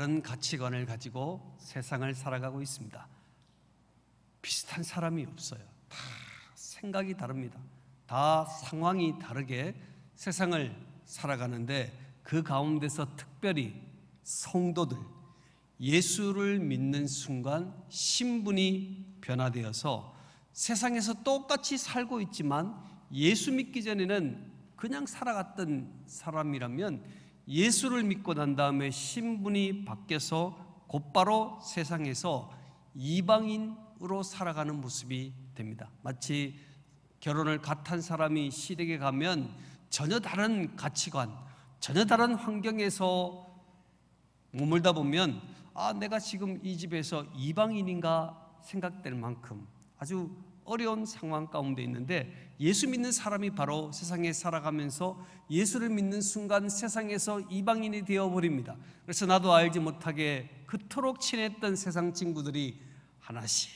다른 가치관을 가지고 세상을 살아가고 있습니다. 비슷한 사람이 없어요. 다 생각이 다릅니다. 다 상황이 다르게 세상을 살아가는데 그 가운데서 특별히 성도들 예수를 믿는 순간 신분이 변화되어서 세상에서 똑같이 살고 있지만 예수 믿기 전에는 그냥 살아갔던 사람이라면 예수를 믿고 난 다음에 신분이 바뀌어서 곧바로 세상에서 이방인으로 살아가는 모습이 됩니다. 마치 결혼을 갓한 사람이 시댁에 가면 전혀 다른 가치관, 전혀 다른 환경에서 머물다 보면 아, 내가 지금 이 집에서 이방인인가 생각될 만큼 아주 어려운 상황 가운데 있는데 예수 믿는 사람이 바로 세상에 살아가면서 예수를 믿는 순간 세상에서 이방인이 되어버립니다. 그래서 나도 알지 못하게 그토록 친했던 세상 친구들이 하나씩,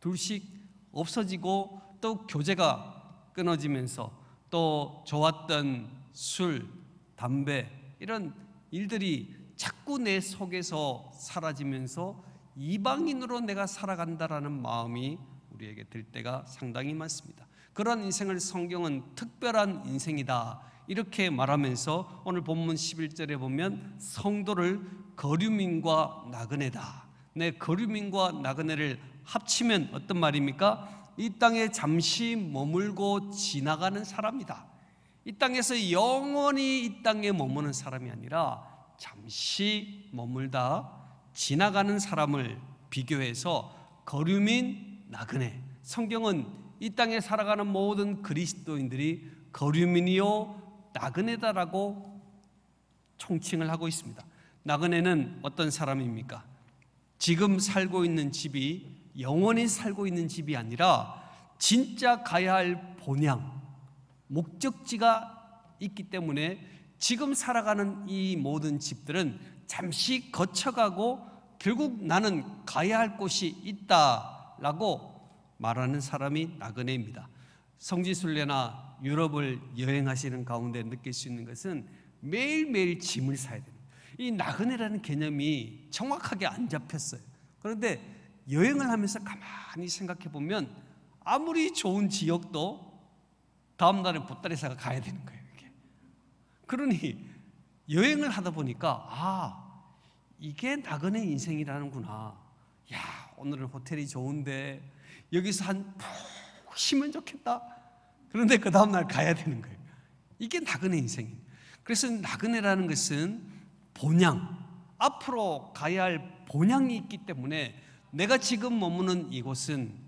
둘씩 없어지고 또 교제가 끊어지면서 또 좋았던 술, 담배 이런 일들이 자꾸 내 속에서 사라지면서 이방인으로 내가 살아간다라는 마음이 우리에게 들 때가 상당히 많습니다. 그런 인생을 성경은 특별한 인생이다. 이렇게 말하면서 오늘 본문 11절에 보면 성도를 거류민과 나그네다. 내 네, 거류민과 나그네를 합치면 어떤 말입니까? 이 땅에 잠시 머물고 지나가는 사람이다. 이 땅에서 영원히 이 땅에 머무는 사람이 아니라 잠시 머물다 지나가는 사람을 비교해서 거류민 나그네. 성경은 이 땅에 살아가는 모든 그리스도인들이 거류민이요 나그네다라고 총칭을 하고 있습니다. 나그네는 어떤 사람입니까? 지금 살고 있는 집이 영원히 살고 있는 집이 아니라 진짜 가야 할 본향, 목적지가 있기 때문에 지금 살아가는 이 모든 집들은 잠시 거쳐가고 결국 나는 가야 할 곳이 있다라고 말하는 사람이 나그네입니다. 성지순례나 유럽을 여행하시는 가운데 느낄 수 있는 것은 매일매일 짐을 사야 됩니다. 이 나그네라는 개념이 정확하게 안 잡혔어요. 그런데 여행을 하면서 가만히 생각해 보면 아무리 좋은 지역도 다음 날에 보따리사가 가야 되는 거예요. 이게. 그러니 여행을 하다 보니까 아 이게 나그네 인생이라는구나. 야 오늘은 호텔이 좋은데 여기서 한 푹 쉬면 좋겠다. 그런데 그 다음날 가야 되는 거예요. 이게 나그네 인생이에요. 그래서 나그네라는 것은 본향, 앞으로 가야 할 본향이 있기 때문에 내가 지금 머무는 이곳은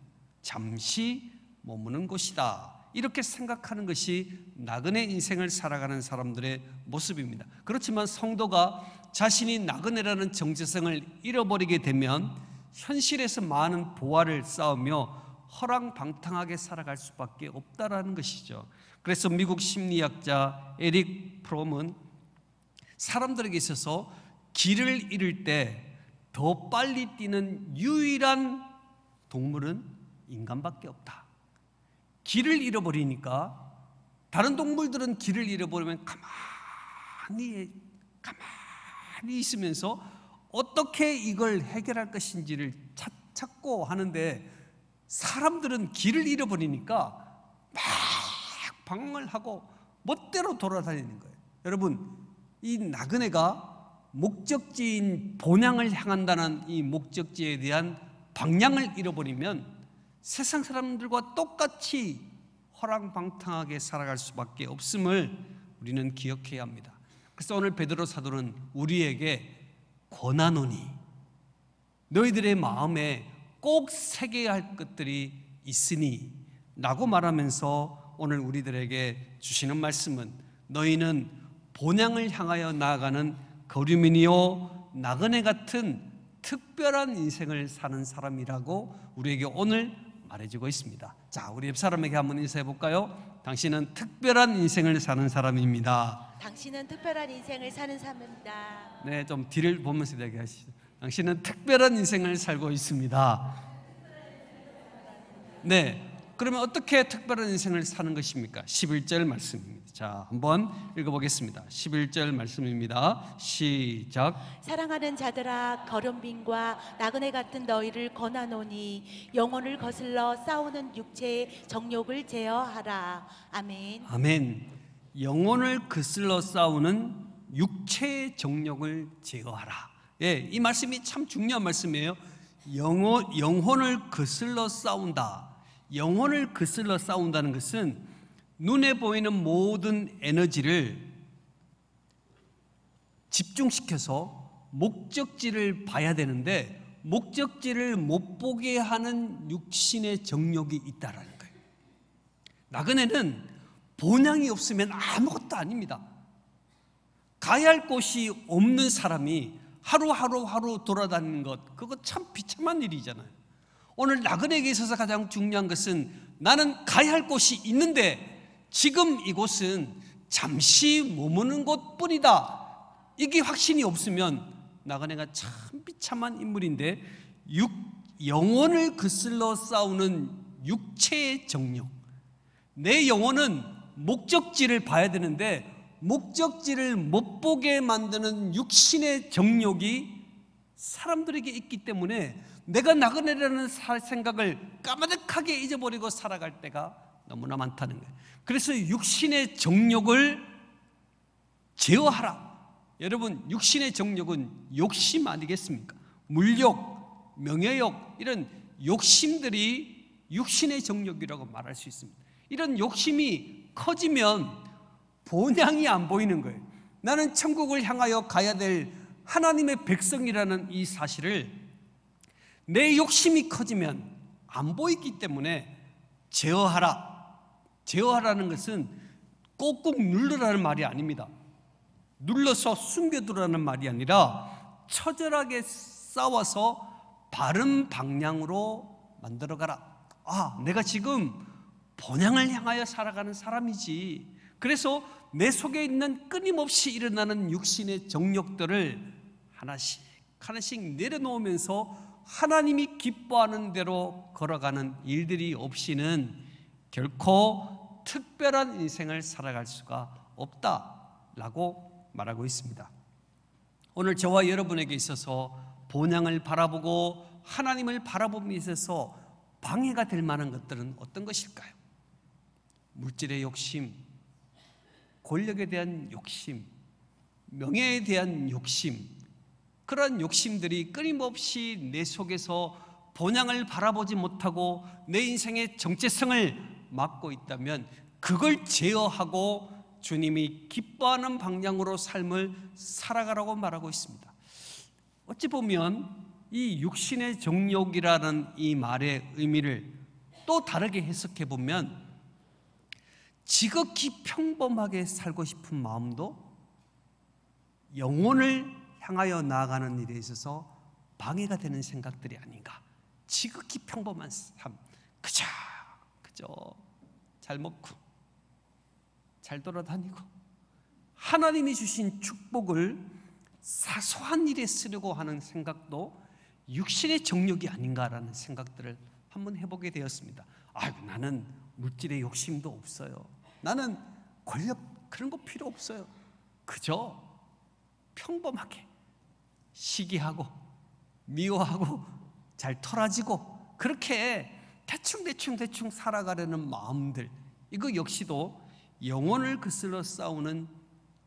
잠시 머무는 곳이다. 이렇게 생각하는 것이 나그네 인생을 살아가는 사람들의 모습입니다. 그렇지만 성도가 자신이 나그네라는 정체성을 잃어버리게 되면 현실에서 많은 보화를 쌓으며 허랑방탕하게 살아갈 수밖에 없다라는 것이죠. 그래서 미국 심리학자 에릭 프롬은 사람들에게 있어서 길을 잃을 때 더 빨리 뛰는 유일한 동물은 인간밖에 없다. 길을 잃어버리니까 다른 동물들은 길을 잃어버리면 가만히 가만히 있으면서 어떻게 이걸 해결할 것인지를 찾고 하는데 사람들은 길을 잃어버리니까 막 방황을 하고 멋대로 돌아다니는 거예요. 여러분, 이 나그네가 목적지인 본향을 향한다는 이 목적지에 대한 방향을 잃어버리면 세상 사람들과 똑같이 허랑방탕하게 살아갈 수밖에 없음을 우리는 기억해야 합니다. 그래서 오늘 베드로 사도는 우리에게 권하노니 너희들의 마음에 꼭 새겨야 할 것들이 있으니 라고 말하면서 오늘 우리들에게 주시는 말씀은 너희는 본향을 향하여 나아가는 거류민이요 나그네 같은 특별한 인생을 사는 사람이라고 우리에게 오늘 말해주고 있습니다. 자, 우리 옆 사람에게 한번 인사해 볼까요? 당신은 특별한 인생을 사는 사람입니다. 당신은 특별한 인생을 사는 사람입니다. 네, 좀 뒤를 보면서 얘기하시죠. 당신은 특별한 인생을 살고 있습니다. 네, 그러면 어떻게 특별한 인생을 사는 것입니까? 11절 말씀입니다. 자, 한번 읽어보겠습니다. 11절 말씀입니다. 시작. 사랑하는 자들아 거련빈과 나그네 같은 너희를 권하노니 영혼을 거슬러 싸우는 육체의 정욕을 제어하라. 아멘. 아멘. 영혼을 거슬러 싸우는 육체의 정욕을 제어하라. 예, 이 말씀이 참 중요한 말씀이에요. 영혼, 영혼을 거슬러 싸운다. 영혼을 거슬러 싸운다는 것은 눈에 보이는 모든 에너지를 집중시켜서 목적지를 봐야 되는데 목적지를 못 보게 하는 육신의 정력이 있다라는 거예요. 나그네는 본향이 없으면 아무것도 아닙니다. 가야 할 곳이 없는 사람이 하루하루 하루 돌아다니는 것 그거 참 비참한 일이잖아요. 오늘 나그네에게 있어서 가장 중요한 것은 나는 가야 할 곳이 있는데 지금 이곳은 잠시 머무는 곳 뿐이다. 이게 확신이 없으면 나그네가 참 비참한 인물인데 육, 영혼을 그슬러 싸우는 육체의 정력. 내 영혼은 목적지를 봐야 되는데 목적지를 못 보게 만드는 육신의 정욕이 사람들에게 있기 때문에 내가 나그네라는 생각을 까마득하게 잊어버리고 살아갈 때가 너무나 많다는 거예요. 그래서 육신의 정욕을 제어하라. 여러분, 육신의 정욕은 욕심 아니겠습니까? 물욕, 명예욕, 이런 욕심들이 육신의 정욕이라고 말할 수 있습니다. 이런 욕심이 커지면 본향이 안 보이는 거예요. 나는 천국을 향하여 가야 될 하나님의 백성이라는 이 사실을 내 욕심이 커지면 안 보이기 때문에 제어하라. 제어하라는 것은 꼭꼭 눌러라는 말이 아닙니다. 눌러서 숨겨두라는 말이 아니라 처절하게 싸워서 바른 방향으로 만들어가라. 아, 내가 지금 본향을 향하여 살아가는 사람이지. 그래서 내 속에 있는 끊임없이 일어나는 육신의 정력들을 하나씩 하나씩 내려놓으면서 하나님이 기뻐하는 대로 걸어가는 일들이 없이는 결코 특별한 인생을 살아갈 수가 없다라고 말하고 있습니다. 오늘 저와 여러분에게 있어서 본향을 바라보고 하나님을 바라봄에 있어서 방해가 될 만한 것들은 어떤 것일까요? 물질의 욕심, 권력에 대한 욕심, 명예에 대한 욕심, 그런 욕심들이 끊임없이 내 속에서 본향을 바라보지 못하고 내 인생의 정체성을 막고 있다면 그걸 제어하고 주님이 기뻐하는 방향으로 삶을 살아가라고 말하고 있습니다. 어찌 보면 이 육신의 정욕이라는 이 말의 의미를 또 다르게 해석해 보면 지극히 평범하게 살고 싶은 마음도 영혼을 향하여 나아가는 일에 있어서 방해가 되는 생각들이 아닌가. 지극히 평범한 삶, 그저 있죠. 잘 먹고, 잘 돌아다니고, 하나님이 주신 축복을 사소한 일에 쓰려고 하는 생각도 육신의 정력이 아닌가라는 생각들을 한번 해보게 되었습니다. 아, 나는 물질의 욕심도 없어요. 나는 권력 그런 거 필요 없어요. 그저 평범하게 시기하고 미워하고 잘 털어지고 그렇게 대충 대충 대충 살아가려는 마음들 이거 역시도 영혼을 그슬러 싸우는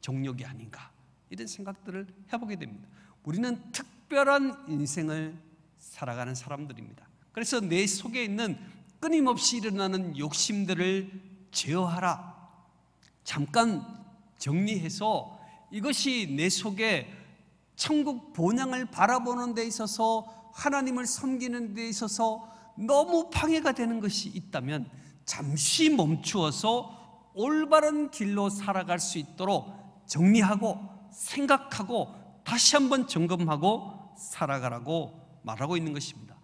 정력이 아닌가 이런 생각들을 해보게 됩니다. 우리는 특별한 인생을 살아가는 사람들입니다. 그래서 내 속에 있는 끊임없이 일어나는 욕심들을 제어하라. 잠깐 정리해서 이것이 내 속에 천국 본향을 바라보는 데 있어서 하나님을 섬기는 데 있어서 너무 방해가 되는 것이 있다면 잠시 멈추어서 올바른 길로 살아갈 수 있도록 정리하고 생각하고 다시 한번 점검하고 살아가라고 말하고 있는 것입니다.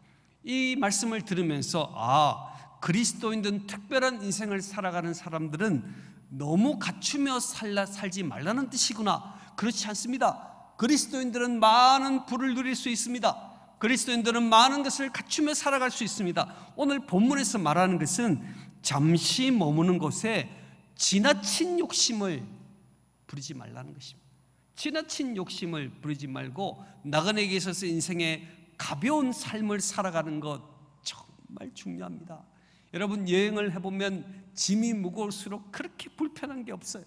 이 말씀을 들으면서 아, 그리스도인들은 특별한 인생을 살아가는 사람들은 너무 갖추며 살라, 살지 말라는 뜻이구나. 그렇지 않습니다. 그리스도인들은 많은 부를 누릴 수 있습니다. 그리스도인들은 많은 것을 갖추며 살아갈 수 있습니다. 오늘 본문에서 말하는 것은 잠시 머무는 곳에 지나친 욕심을 부리지 말라는 것입니다. 지나친 욕심을 부리지 말고 나그네에게 있어서 인생의 가벼운 삶을 살아가는 것 정말 중요합니다. 여러분 여행을 해보면 짐이 무거울수록 그렇게 불편한 게 없어요.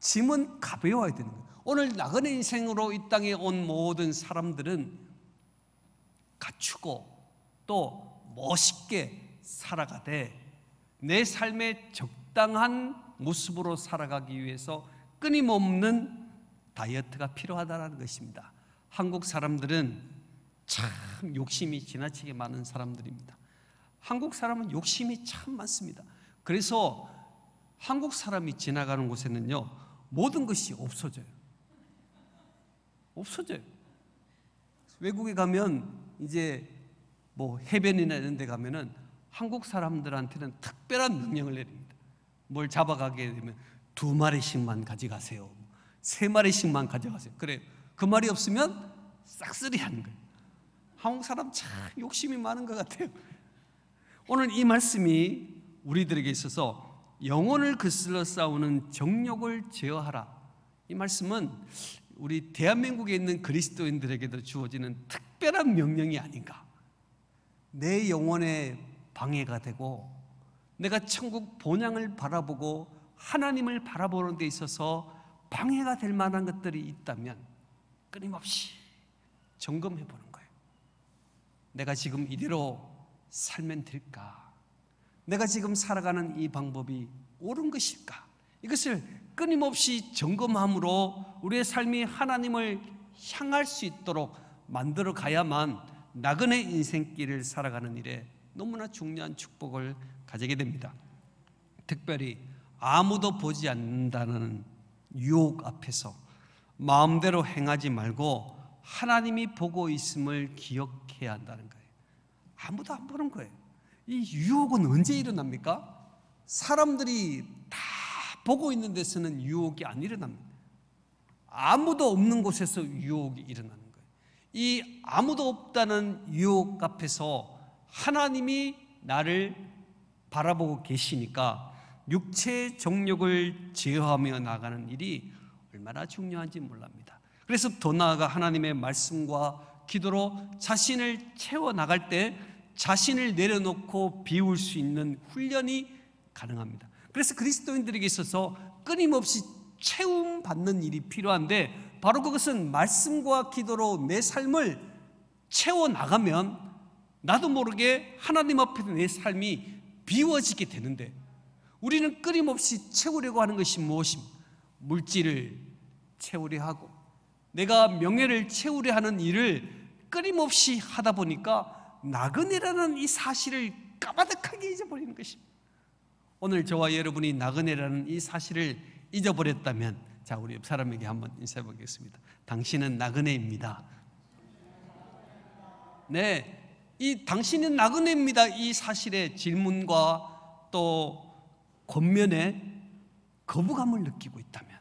짐은 가벼워야 되는 거예요. 오늘 나그네 인생으로 이 땅에 온 모든 사람들은 갖추고 또 멋있게 살아가되 내 삶의 적당한 모습으로 살아가기 위해서 끊임없는 다이어트가 필요하다는 것입니다. 한국 사람들은 참 욕심이 지나치게 많은 사람들입니다. 한국 사람은 욕심이 참 많습니다. 그래서 한국 사람이 지나가는 곳에는요, 모든 것이 없어져요. 없어져요. 외국에 가면 이제 뭐 해변이나 이런 데 가면은 한국 사람들한테는 특별한 명령을 내립니다. 뭘 잡아가게 되면 두 마리씩만 가져가세요. 세 마리씩만 가져가세요. 그래. 그 말이 없으면 싹쓸이 하는 거예요. 한국 사람 참 욕심이 많은 것 같아요. 오늘 이 말씀이 우리들에게 있어서 영혼을 그슬러 싸우는 정욕을 제어하라. 이 말씀은 우리 대한민국에 있는 그리스도인들에게도 주어지는 특 특별한 명령이 아닌가. 내 영혼의 방해가 되고 내가 천국 본향을 바라보고 하나님을 바라보는 데 있어서 방해가 될 만한 것들이 있다면 끊임없이 점검해 보는 거예요. 내가 지금 이대로 살면 될까? 내가 지금 살아가는 이 방법이 옳은 것일까? 이것을 끊임없이 점검함으로 우리의 삶이 하나님을 향할 수 있도록 만들어 가야만 나그네 인생길을 살아가는 일에 너무나 중요한 축복을 가지게 됩니다. 특별히 아무도 보지 않는다는 유혹 앞에서 마음대로 행하지 말고 하나님이 보고 있음을 기억해야 한다는 거예요. 아무도 안 보는 거예요. 이 유혹은 언제 일어납니까? 사람들이 다 보고 있는 데서는 유혹이 안 일어납니다. 아무도 없는 곳에서 유혹이 일어납니다. 이 아무도 없다는 유혹 앞에서 하나님이 나를 바라보고 계시니까 육체 정욕을 제어하며 나가는 일이 얼마나 중요한지 몰랍니다. 그래서 더 나아가 하나님의 말씀과 기도로 자신을 채워 나갈 때 자신을 내려놓고 비울 수 있는 훈련이 가능합니다. 그래서 그리스도인들에게 있어서 끊임없이 채움 받는 일이 필요한데 바로 그것은 말씀과 기도로 내 삶을 채워나가면 나도 모르게 하나님 앞에서 내 삶이 비워지게 되는데 우리는 끊임없이 채우려고 하는 것이 무엇입니까? 물질을 채우려 하고 내가 명예를 채우려 하는 일을 끊임없이 하다 보니까 나그네라는 이 사실을 까마득하게 잊어버리는 것입니다. 오늘 저와 여러분이 나그네라는 이 사실을 잊어버렸다면 자, 우리 옆 사람에게 한번 인사해 보겠습니다. 당신은 나그네입니다. 네. 이 당신은 나그네입니다. 이 사실의 질문과 또 권면에 거부감을 느끼고 있다면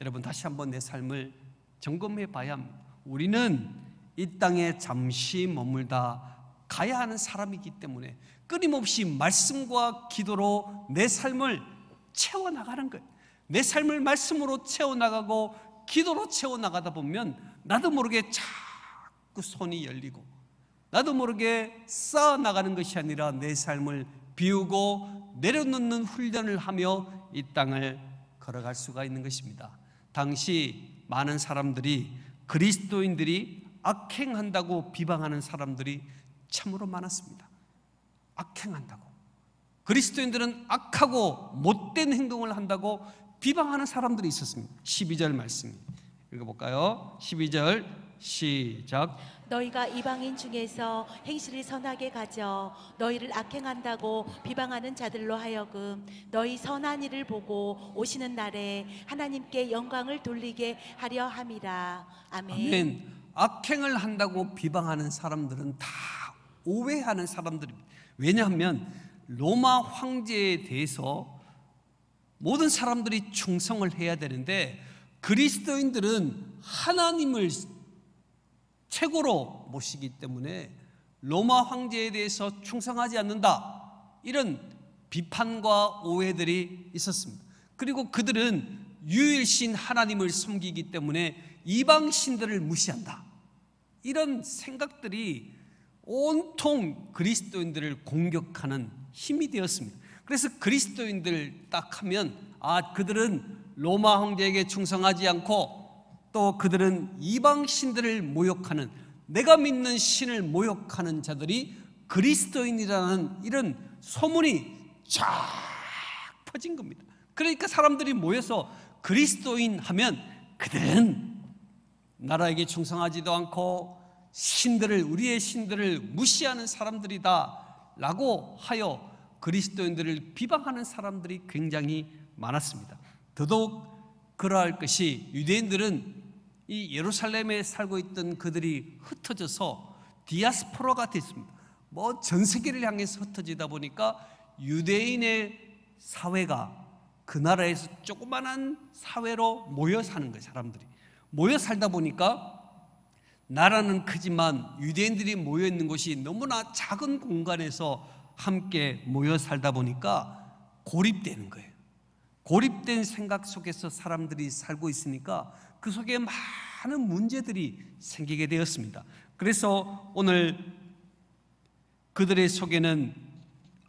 여러분 다시 한번 내 삶을 점검해 봐야 합니다. 우리는 이 땅에 잠시 머물다 가야 하는 사람이기 때문에 끊임없이 말씀과 기도로 내 삶을 채워나가는 거예요. 내 삶을 말씀으로 채워나가고 기도로 채워나가다 보면 나도 모르게 자꾸 손이 열리고 나도 모르게 쌓아나가는 것이 아니라 내 삶을 비우고 내려놓는 훈련을 하며 이 땅을 걸어갈 수가 있는 것입니다 당시 많은 사람들이 그리스도인들이 악행한다고 비방하는 사람들이 참으로 많았습니다 악행한다고 그리스도인들은 악하고 못된 행동을 한다고 비방하는 사람들이 있었습니다. 12절 말씀 읽어볼까요? 12절 시작. 너희가 이방인 중에서 행실이 선하게 가져 너희를 악행한다고 비방하는 자들로 하여금 너희 선한 일을 보고 오시는 날에 하나님께 영광을 돌리게 하려 함이라 아멘. 아멘. 악행을 한다고 비방하는 사람들은 다 오해하는 사람들입니다. 왜냐하면 로마 황제에 대해서 모든 사람들이 충성을 해야 되는데 그리스도인들은 하나님을 최고로 모시기 때문에 로마 황제에 대해서 충성하지 않는다. 이런 비판과 오해들이 있었습니다. 그리고 그들은 유일신 하나님을 섬기기 때문에 이방신들을 무시한다. 이런 생각들이 온통 그리스도인들을 공격하는 힘이 되었습니다. 그래서 그리스도인들 딱 하면 아 그들은 로마 황제에게 충성하지 않고 또 그들은 이방 신들을 모욕하는 내가 믿는 신을 모욕하는 자들이 그리스도인이라는 이런 소문이 쫙 퍼진 겁니다. 그러니까 사람들이 모여서 그리스도인 하면 그들은 나라에게 충성하지도 않고 신들을 우리의 신들을 무시하는 사람들이다라고 하여 그리스도인들을 비방하는 사람들이 굉장히 많았습니다. 더더욱 그러할 것이 유대인들은 이 예루살렘에 살고 있던 그들이 흩어져서 디아스포라가 됐습니다. 뭐 전 세계를 향해서 흩어지다 보니까 유대인의 사회가 그 나라에서 조그만한 사회로 모여 사는 거예요, 사람들이. 모여 살다 보니까 나라는 크지만 유대인들이 모여 있는 곳이 너무나 작은 공간에서 함께 모여 살다 보니까 고립되는 거예요. 고립된 생각 속에서 사람들이 살고 있으니까 그 속에 많은 문제들이 생기게 되었습니다. 그래서 오늘 그들의 속에는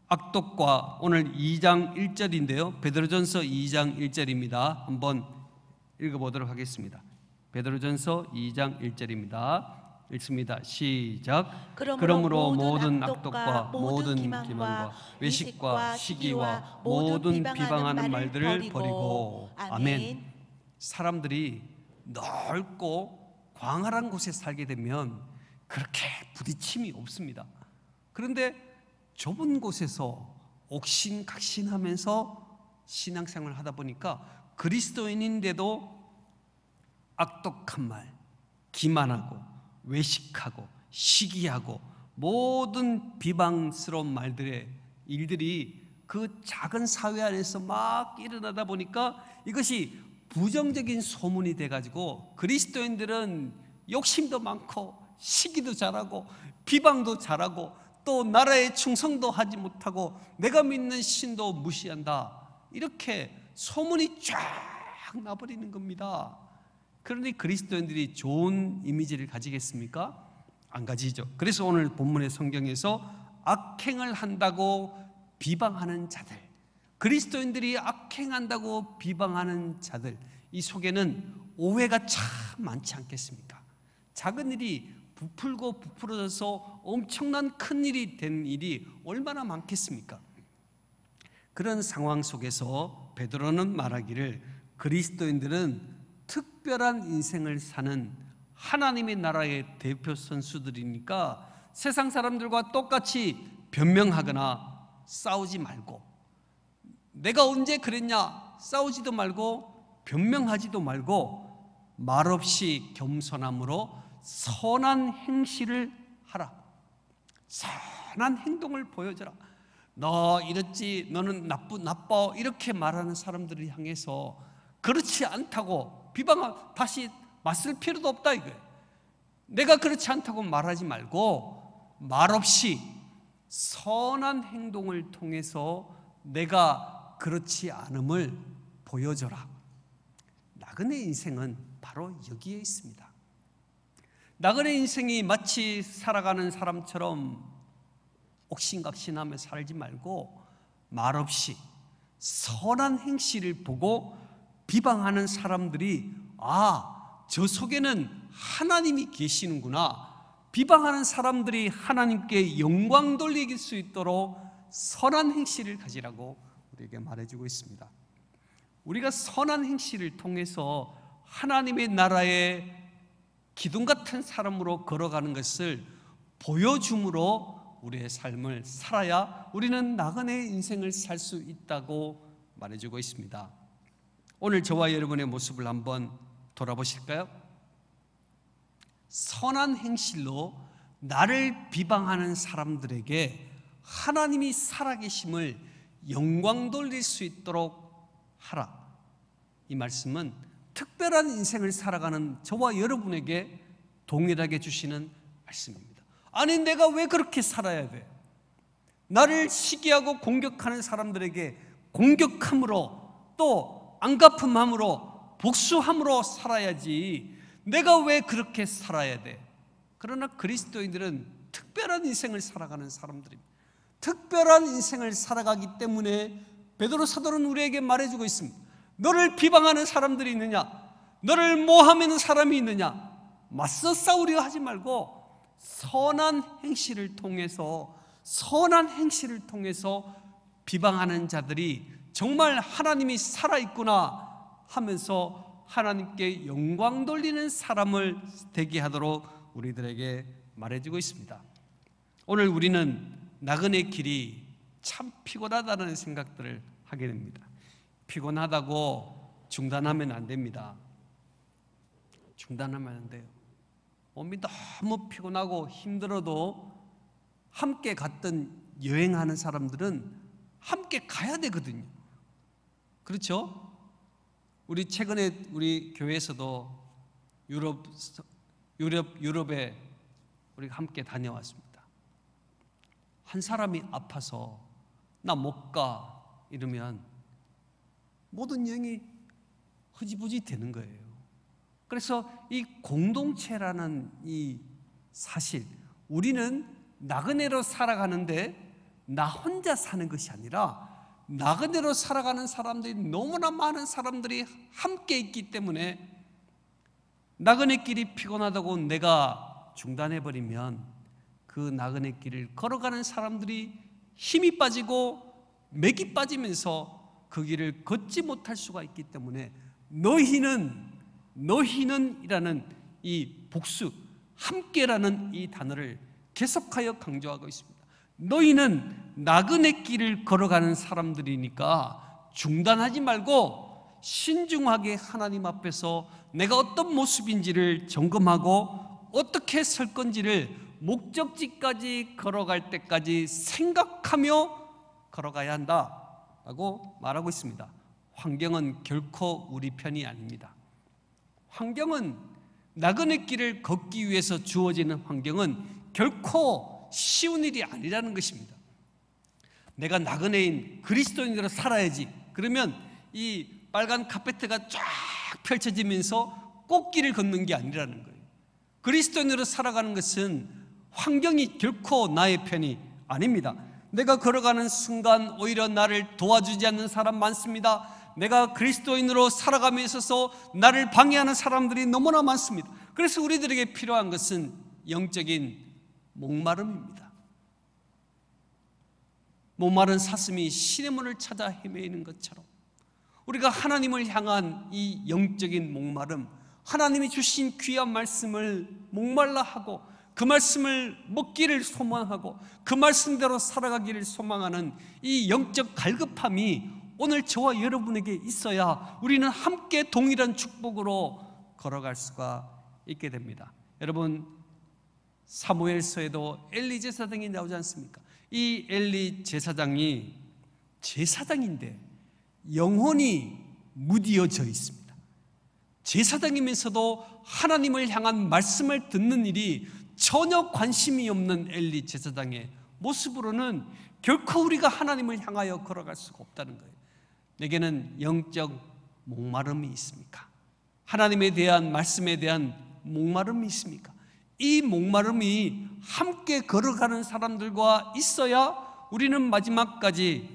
악독과 오늘 2장 1절인데요. 베드로전서 2장 1절입니다. 한번 읽어보도록 하겠습니다. 베드로전서 2장 1절입니다. 읽습니다. 시작. 그러므로, 그러므로 모든 악독과 모든 기만과, 외식과 시기와 모든 비방하는 말들을 버리고 아멘. 사람들이 넓고 광활한 곳에 살게 되면 그렇게 부딪힘이 없습니다. 그런데 좁은 곳에서 옥신각신하면서 신앙생활 하다 보니까 그리스도인인데도 악독한 말, 기만하고 외식하고 시기하고 모든 비방스러운 말들의 일들이 그 작은 사회 안에서 막 일어나다 보니까 이것이 부정적인 소문이 돼가지고 그리스도인들은 욕심도 많고 시기도 잘하고 비방도 잘하고 또 나라에 충성도 하지 못하고 내가 믿는 신도 무시한다 이렇게 소문이 쫙 나버리는 겁니다 그런데 그리스도인들이 좋은 이미지를 가지겠습니까? 안 가지죠. 그래서 오늘 본문의 성경에서 악행을 한다고 비방하는 자들, 그리스도인들이 악행한다고 비방하는 자들, 이 속에는 오해가 참 많지 않겠습니까? 작은 일이 부풀고 부풀어져서 엄청난 큰 일이 된 일이 얼마나 많겠습니까? 그런 상황 속에서 베드로는 말하기를 그리스도인들은 특별한 인생을 사는 하나님의 나라의 대표 선수들이니까 세상 사람들과 똑같이 변명하거나 싸우지 말고 내가 언제 그랬냐 싸우지도 말고 변명하지도 말고 말없이 겸손함으로 선한 행실을 하라 선한 행동을 보여줘라 너 이랬지 너는 나쁘 나빠 이렇게 말하는 사람들을 향해서 그렇지 않다고 비방 다시 맞을 필요도 없다 이거예요. 내가 그렇지 않다고 말하지 말고 말없이 선한 행동을 통해서 내가 그렇지 않음을 보여줘라. 나그네 인생은 바로 여기에 있습니다. 나그네 인생이 마치 살아가는 사람처럼 옥신각신하며 살지 말고 말없이 선한 행실을 보고 비방하는 사람들이 아, 저 속에는 하나님이 계시는구나. 비방하는 사람들이 하나님께 영광 돌리길 수 있도록 선한 행실을 가지라고 우리에게 말해주고 있습니다. 우리가 선한 행실을 통해서 하나님의 나라의 기둥 같은 사람으로 걸어가는 것을 보여줌으로 우리의 삶을 살아야 우리는 나그네 인생을 살 수 있다고 말해주고 있습니다. 오늘 저와 여러분의 모습을 한번 돌아보실까요? 선한 행실로 나를 비방하는 사람들에게 하나님이 살아계심을 영광 돌릴 수 있도록 하라. 이 말씀은 특별한 인생을 살아가는 저와 여러분에게 동일하게 주시는 말씀입니다. 아니, 내가 왜 그렇게 살아야 돼? 나를 시기하고 공격하는 사람들에게 공격함으로 또 안갚은마음으로 복수함으로 살아야지 내가 왜 그렇게 살아야 돼? 그러나 그리스도인들은 특별한 인생을 살아가는 사람들입니다. 특별한 인생을 살아가기 때문에 베드로 사도는 우리에게 말해주고 있습니다. 너를 비방하는 사람들이 있느냐? 너를 모함하는 사람이 있느냐? 맞서 싸우려 하지 말고 선한 행실을 통해서 선한 행실을 통해서 비방하는 자들이 정말 하나님이 살아있구나 하면서 하나님께 영광 돌리는 사람을 되게 하도록 우리들에게 말해주고 있습니다. 오늘 우리는 나그네 길이 참 피곤하다는 생각들을 하게 됩니다. 피곤하다고 중단하면 안 됩니다. 중단하면 안 돼요. 몸이 너무 피곤하고 힘들어도 함께 갔던 여행하는 사람들은 함께 가야 되거든요. 그렇죠? 우리 최근에 우리 교회에서도 유럽 유럽 유럽에 우리가 함께 다녀왔습니다. 한 사람이 아파서 나 못 가 이러면 모든 영이 흐지부지 되는 거예요. 그래서 이 공동체라는 이 사실 우리는 나그네로 살아가는데 나 혼자 사는 것이 아니라 나그네로 살아가는 사람들이 너무나 많은 사람들이 함께 있기 때문에 나그네길이 피곤하다고 내가 중단해버리면 그 나그네길을 걸어가는 사람들이 힘이 빠지고 맥이 빠지면서 그 길을 걷지 못할 수가 있기 때문에 너희는 너희는 이라는 이 복수 함께라는 이 단어를 계속하여 강조하고 있습니다 너희는 나그네 길을 걸어가는 사람들이니까 중단하지 말고 신중하게 하나님 앞에서 내가 어떤 모습인지를 점검하고 어떻게 설 건지를 목적지까지 걸어갈 때까지 생각하며 걸어가야 한다라고 말하고 있습니다. 환경은 결코 우리 편이 아닙니다. 환경은 나그네 길을 걷기 위해서 주어지는 환경은 결코 쉬운 일이 아니라는 것입니다. 내가 나그네인 그리스도인으로 살아야지. 그러면 이 빨간 카페트가 쫙 펼쳐지면서 꽃길을 걷는 게 아니라는 거예요. 그리스도인으로 살아가는 것은 환경이 결코 나의 편이 아닙니다. 내가 걸어가는 순간 오히려 나를 도와주지 않는 사람 많습니다. 내가 그리스도인으로 살아감에 있어서 나를 방해하는 사람들이 너무나 많습니다. 그래서 우리들에게 필요한 것은 영적인 목마름입니다. 목마른 사슴이 시냇 물을 찾아 헤매는 것처럼 우리가 하나님을 향한 이 영적인 목마름, 하나님이 주신 귀한 말씀을 목말라 하고 그 말씀을 먹기를 소망하고 그 말씀대로 살아가기를 소망하는 이 영적 갈급함이 오늘 저와 여러분에게 있어야 우리는 함께 동일한 축복으로 걸어갈 수가 있게 됩니다. 여러분 사무엘서에도 엘리 제사장이 나오지 않습니까? 이 엘리 제사장이 제사장인데 영혼이 무디어져 있습니다. 제사장이면서도 하나님을 향한 말씀을 듣는 일이 전혀 관심이 없는 엘리 제사장의 모습으로는 결코 우리가 하나님을 향하여 걸어갈 수가 없다는 거예요. 내게는 영적 목마름이 있습니까? 하나님에 대한 말씀에 대한 목마름이 있습니까? 이 목마름이 함께 걸어가는 사람들과 있어야 우리는 마지막까지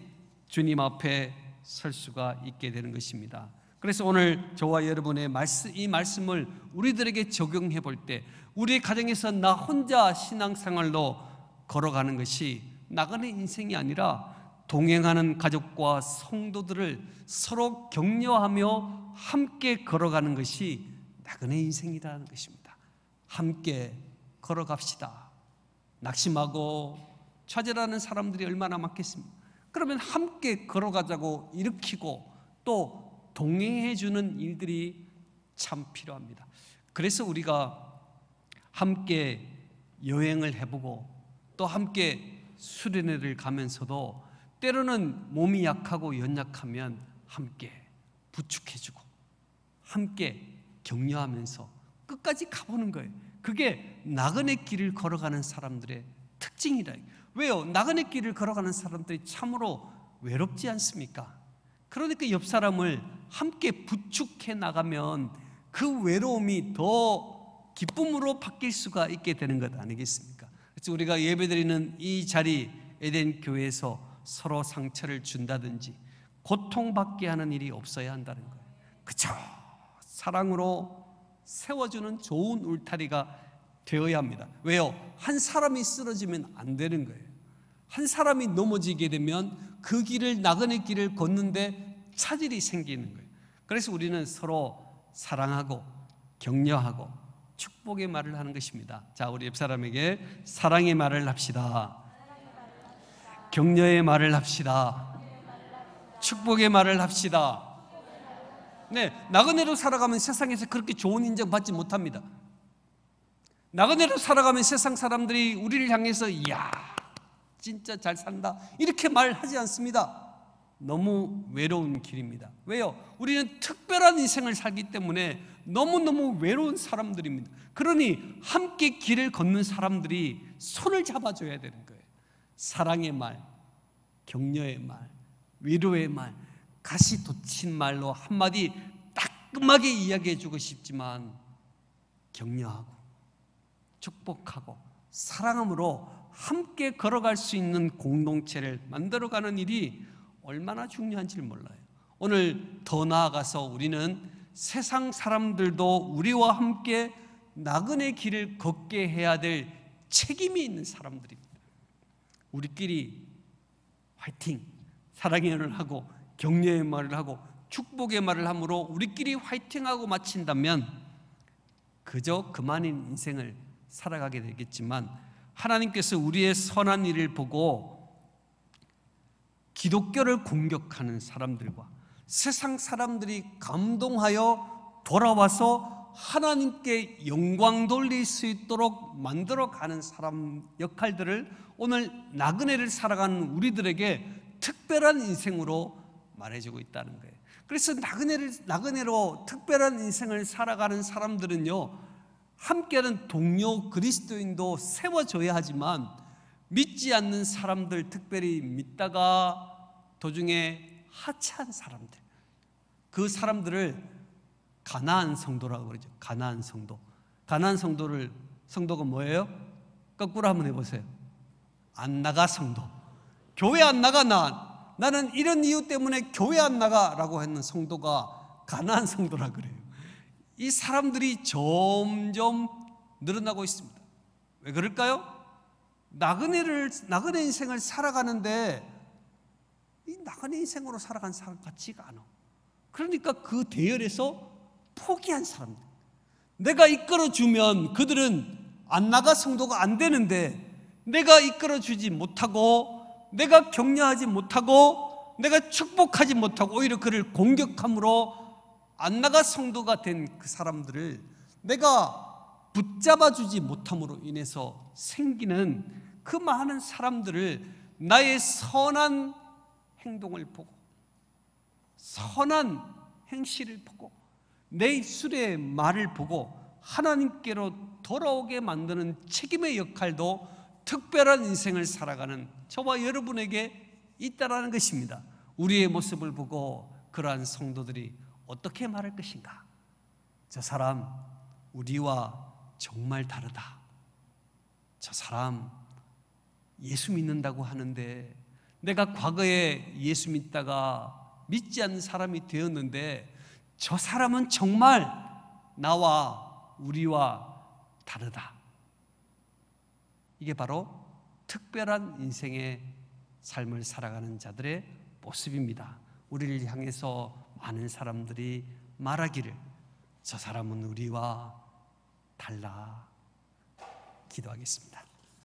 주님 앞에 설 수가 있게 되는 것입니다. 그래서 오늘 저와 여러분의 말씀, 이 말씀을 우리들에게 적용해 볼 때, 우리 가정에서 나 혼자 신앙생활로 걸어가는 것이 나가는 인생이 아니라 동행하는 가족과 성도들을 서로 격려하며 함께 걸어가는 것이 나그네 인생이라는 것입니다. 함께 걸어갑시다. 낙심하고 좌절하는 사람들이 얼마나 많겠습니까? 그러면 함께 걸어가자고 일으키고 또 동행해 주는 일들이 참 필요합니다. 그래서 우리가 함께 여행을 해보고 또 함께 수련회를 가면서도 때로는 몸이 약하고 연약하면 함께 부축해주고 함께 격려하면서 끝까지 가보는 거예요. 그게 나그네 길을 걸어가는 사람들의 특징이라. 왜요? 나그네 길을 걸어가는 사람들이 참으로 외롭지 않습니까? 그러니까 옆 사람을 함께 부축해 나가면 그 외로움이 더 기쁨으로 바뀔 수가 있게 되는 것 아니겠습니까? 그래서 우리가 예배드리는 이 자리 에덴 교회에서 서로 상처를 준다든지 고통받게 하는 일이 없어야 한다는 거예요. 그저 사랑으로 세워주는 좋은 울타리가 되어야 합니다. 왜요? 한 사람이 쓰러지면 안 되는 거예요. 한 사람이 넘어지게 되면 그 길을 나그네 길을 걷는데 차질이 생기는 거예요. 그래서 우리는 서로 사랑하고 격려하고 축복의 말을 하는 것입니다. 자, 우리 옆 사람에게 사랑의 말을 합시다. 격려의 말을 합시다. 축복의 말을 합시다. 네, 나그네로 살아가면 세상에서 그렇게 좋은 인정 받지 못합니다. 나그네로 살아가면 세상 사람들이 우리를 향해서 이야, 진짜 잘 산다. 이렇게 말하지 않습니다. 너무 외로운 길입니다. 왜요? 우리는 특별한 인생을 살기 때문에 너무너무 외로운 사람들입니다. 그러니 함께 길을 걷는 사람들이 손을 잡아줘야 되는 거예요. 사랑의 말, 격려의 말, 위로의 말, 가시 돋친 말로 한마디 따끔하게 이야기해주고 싶지만 격려하고 축복하고 사랑함으로 함께 걸어갈 수 있는 공동체를 만들어가는 일이 얼마나 중요한지를 몰라요. 오늘 더 나아가서 우리는 세상 사람들도 우리와 함께 나그네 길을 걷게 해야 될 책임이 있는 사람들입니다. 우리끼리 화이팅! 사랑의 연을 하고 격려의 말을 하고 축복의 말을 함으로 우리끼리 화이팅하고 마친다면 그저 그만인 인생을 살아가게 되겠지만 하나님께서 우리의 선한 일을 보고 기독교를 공격하는 사람들과 세상 사람들이 감동하여 돌아와서 하나님께 영광 돌릴 수 있도록 만들어 가는 사람 역할들을 오늘 나그네를 살아가는 우리들에게 특별한 인생으로 말해주고 있다는 거예요. 그래서 나그네를, 나그네로 특별한 인생을 살아가는 사람들은요, 함께는 동료 그리스도인도 세워줘야 하지만 믿지 않는 사람들, 특별히 믿다가 도중에 하차한 사람들, 그 사람들을 가나 성도라고 그러죠. 가나 성도. 가나 성도를 성도가 뭐예요? 거꾸로 한번 해보세요. 안 나가 성도. 교회 안 나가 난. 나는 이런 이유 때문에 교회 안 나가라고 했는 성도가 가난한 성도라 그래요. 이 사람들이 점점 늘어나고 있습니다. 왜 그럴까요? 나그네를 나그네 인생을 살아가는데 이 나그네 인생으로 살아간 사람 같지가 않아. 그러니까 그 대열에서 포기한 사람들. 내가 이끌어 주면 그들은 안 나가 성도가 안 되는데 내가 이끌어 주지 못하고 내가 격려하지 못하고 내가 축복하지 못하고 오히려 그를 공격함으로 안 나가 성도가 된 그 사람들을 내가 붙잡아 주지 못함으로 인해서 생기는 그 많은 사람들을 나의 선한 행동을 보고 선한 행실을 보고 내 입술의 말을 보고 하나님께로 돌아오게 만드는 책임의 역할도 특별한 인생을 살아가는 저와 여러분에게 있다라는 것입니다. 우리의 모습을 보고 그러한 성도들이 어떻게 말할 것인가? 저 사람 우리와 정말 다르다. 저 사람 예수 믿는다고 하는데 내가 과거에 예수 믿다가 믿지 않는 사람이 되었는데 저 사람은 정말 나와 우리와 다르다. 이게 바로 특별한 인생의 삶을 살아가는 자들의 모습입니다. 우리를 향해서 많은 사람들이 말하기를 저 사람은 우리와 달라 기도하겠습니다.